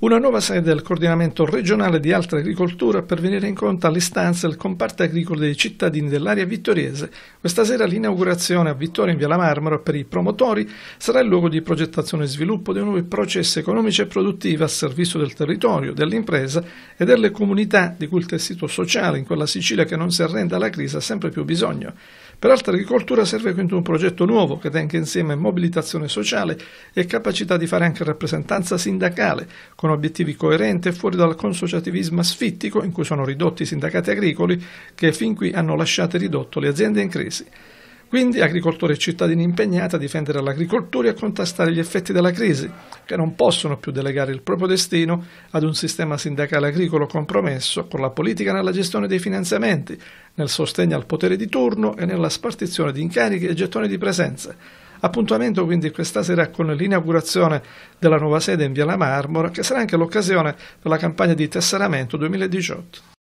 Una nuova sede del coordinamento regionale di altra agricoltura per venire incontro alle istanze del comparto agricolo dei cittadini dell'area vittoriese. Questa sera l'inaugurazione a Vittoria in Via La Marmora per i promotori sarà il luogo di progettazione e sviluppo dei nuovi processi economici e produttivi a servizio del territorio, dell'impresa e delle comunità di cui il tessuto sociale in quella Sicilia che non si arrende alla crisi ha sempre più bisogno. Per altra agricoltura serve quindi un progetto nuovo che tenga insieme mobilitazione sociale e capacità di fare anche rappresentanza sindacale, con obiettivi coerenti e fuori dal consociativismo asfittico in cui sono ridotti i sindacati agricoli che fin qui hanno lasciato ridotto le aziende in crisi. Quindi agricoltori e cittadini impegnati a difendere l'agricoltura e a contrastare gli effetti della crisi, che non possono più delegare il proprio destino ad un sistema sindacale agricolo compromesso con la politica nella gestione dei finanziamenti, nel sostegno al potere di turno e nella spartizione di incarichi e gettoni di presenza. Appuntamento quindi questa sera con l'inaugurazione della nuova sede in Via La Marmora, che sarà anche l'occasione per la campagna di tesseramento 2018.